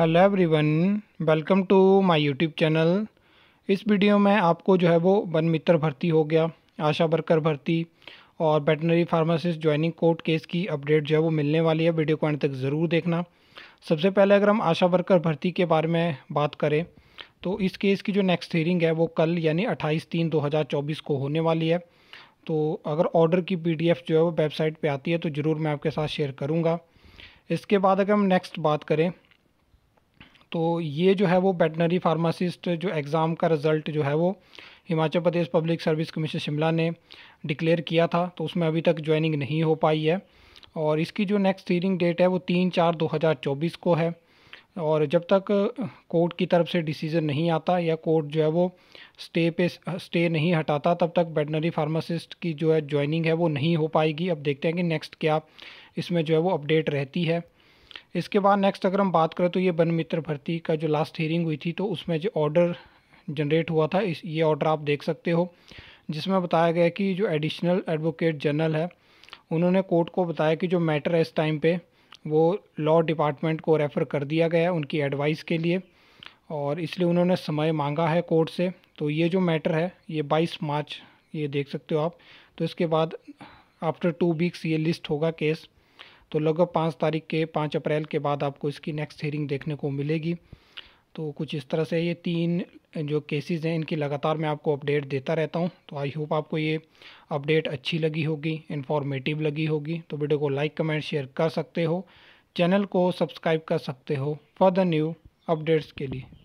hello everyone welcome to my YouTube channel इस video में आपको जो है वो वन मित्र भर्ती हो गया आशा वर्कर भर्ती और veterinary pharmacist joining court case की अपडेट जो है वो मिलने वाली है वीडियो को अंत तक ज़रूर देखना सबसे पहले अगर हम आशा वर्कर भर्ती के बारे में बात करें तो इस केस की जो नेक्स्ट हियरिंग है वो कल यानी अट्ठाईस तीन दो हज़ार चौबीस को होने वाली है तो अगर ऑर्डर की पी जो है वो वेबसाइट पर आती है तो ज़रूर मैं आपके साथ शेयर करूँगा इसके बाद अगर हम नेक्स्ट बात करें तो ये जो है वो वेटनरी फार्मासिस्ट जो एग्ज़ाम का रिज़ल्ट जो है वो Himachal Pradesh public service commission Shimla ने डिक्लेयर किया था तो उसमें अभी तक ज्वाइनिंग नहीं हो पाई है और इसकी जो नेक्स्ट हियरिंग डेट है वो तीन चार दो हज़ार चौबीस को है और जब तक कोर्ट की तरफ से डिसीज़न नहीं आता या कोर्ट जो है वो स्टे पे स्टे नहीं हटाता तब तक वेटनरी फार्मासिस्ट की जो है ज्वाइनिंग है वो नहीं हो पाएगी अब देखते हैं कि नेक्स्ट क्या इसमें जो है वो अपडेट रहती है इसके बाद नेक्स्ट अगर हम बात करें तो ये वन मित्र भर्ती का जो लास्ट हेयरिंग हुई थी तो उसमें जो ऑर्डर जनरेट हुआ था इस ये ऑर्डर आप देख सकते हो जिसमें बताया गया कि जो एडिशनल एडवोकेट जनरल है उन्होंने कोर्ट को बताया कि जो मैटर है इस टाइम पे वो लॉ डिपार्टमेंट को रेफ़र कर दिया गया है उनकी एडवाइस के लिए और इसलिए उन्होंने समय मांगा है कोर्ट से तो ये जो मैटर है ये 22 मार्च ये देख सकते हो आप तो इसके बाद आफ्टर टू वीक्स ये लिस्ट होगा केस तो लगभग पाँच तारीख के पाँच अप्रैल के बाद आपको इसकी नेक्स्ट हेयरिंग देखने को मिलेगी तो कुछ इस तरह से ये तीन जो केसेस हैं इनकी लगातार मैं आपको अपडेट देता रहता हूँ तो आई होप आपको ये अपडेट अच्छी लगी होगी इन्फॉर्मेटिव लगी होगी तो वीडियो को लाइक कमेंट शेयर कर सकते हो चैनल को सब्सक्राइब कर सकते हो फॉर द न्यू अपडेट्स के लिए